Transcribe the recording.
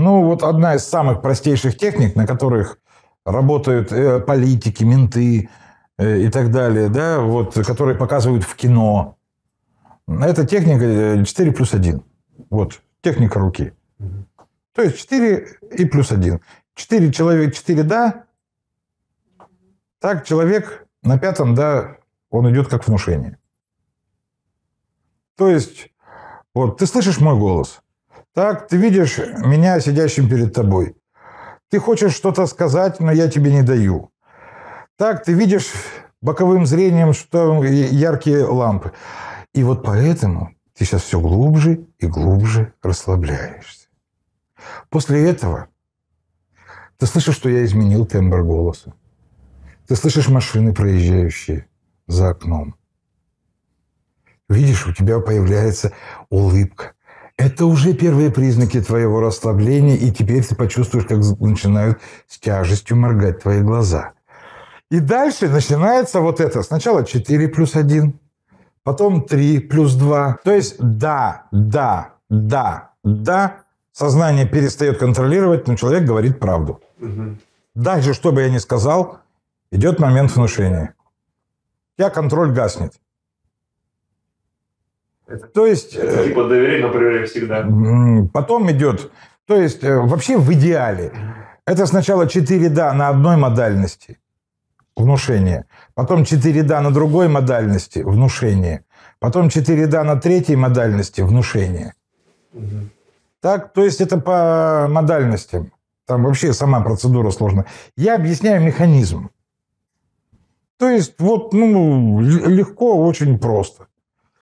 Ну, вот одна из самых простейших техник, на которых работают э, политики, менты э, и так далее, да, вот, которые показывают в кино. Это техника 4 э, плюс 1. Вот, техника руки. То есть 4 и плюс 1. 4 человек, 4 да. Так человек на пятом да, он идет как внушение. То есть, вот ты слышишь мой голос – так, ты видишь меня сидящим перед тобой. Ты хочешь что-то сказать, но я тебе не даю. Так, ты видишь боковым зрением, что яркие лампы. И вот поэтому ты сейчас все глубже и глубже расслабляешься. После этого ты слышишь, что я изменил тембр голоса. Ты слышишь машины, проезжающие за окном. Видишь, у тебя появляется улыбка. Это уже первые признаки твоего расслабления, и теперь ты почувствуешь, как начинают с тяжестью моргать твои глаза. И дальше начинается вот это. Сначала 4 плюс 1, потом 3 плюс 2. То есть да, да, да, да, сознание перестает контролировать, но человек говорит правду. Угу. Дальше, что бы я ни сказал, идет момент внушения. Я контроль гаснет. То есть... Это э, типа доверять, но всегда. Потом идет... То есть э, вообще в идеале это сначала 4 «да» на одной модальности внушение, потом 4 «да» на другой модальности внушение, потом 4 «да» на третьей модальности внушение. Угу. Так, то есть это по модальностям. Там вообще сама процедура сложная. Я объясняю механизм. То есть вот, ну, легко, очень просто.